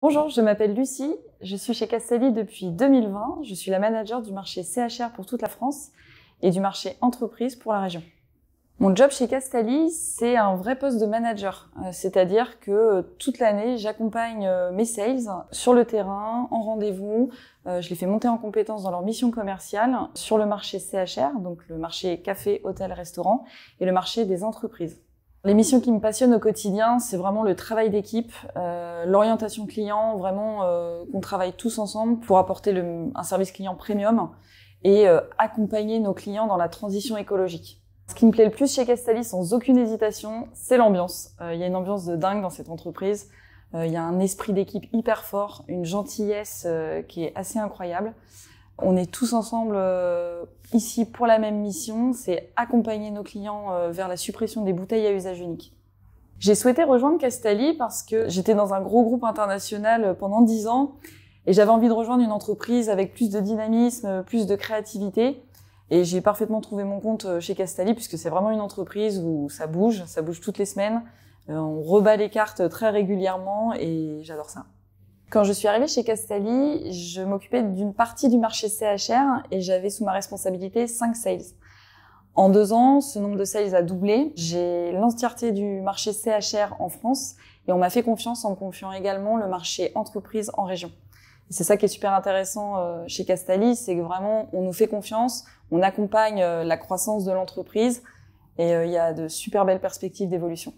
Bonjour, je m'appelle Lucie, je suis chez Castelli depuis 2020, je suis la manager du marché CHR pour toute la France et du marché entreprise pour la région. Mon job chez Castelli, c'est un vrai poste de manager, euh, c'est-à-dire que euh, toute l'année, j'accompagne euh, mes sales sur le terrain, en rendez-vous, je les fais monter en compétences dans leur mission commerciale sur le marché CHR, donc le marché café, hôtel, restaurant, et le marché des entreprises. Les missions qui me passionnent au quotidien, c'est vraiment le travail d'équipe, euh, l'orientation client, vraiment euh, qu'on travaille tous ensemble pour apporter un service client premium et euh, accompagner nos clients dans la transition écologique. Ce qui me plaît le plus chez Castalis, sans aucune hésitation, c'est l'ambiance. Il y a une ambiance de dingue dans cette entreprise. Il y a un esprit d'équipe hyper fort, une gentillesse qui est assez incroyable. On est tous ensemble euh, ici pour la même mission, c'est accompagner nos clients euh, vers la suppression des bouteilles à usage unique. J'ai souhaité rejoindre Castali parce que j'étais dans un gros groupe international euh, pendant dix ans et j'avais envie de rejoindre une entreprise avec plus de dynamisme, plus de créativité. Et j'ai parfaitement trouvé mon compte chez Castali puisque c'est vraiment une entreprise où ça bouge, ça bouge toutes les semaines. On rebat les cartes très régulièrement et j'adore ça. Quand je suis arrivée chez Castelli, je m'occupais d'une partie du marché CHR et j'avais sous ma responsabilité 5 sales. En deux ans, ce nombre de sales a doublé. J'ai l'entièreté du marché CHR en France et on m'a fait confiance en me confiant également le marché entreprise en région. c'est ça qui est super intéressant euh, chez Castali, c'est que vraiment on nous fait confiance, on accompagne euh, la croissance de l'entreprise et euh, il y a de super belles perspectives d'évolution.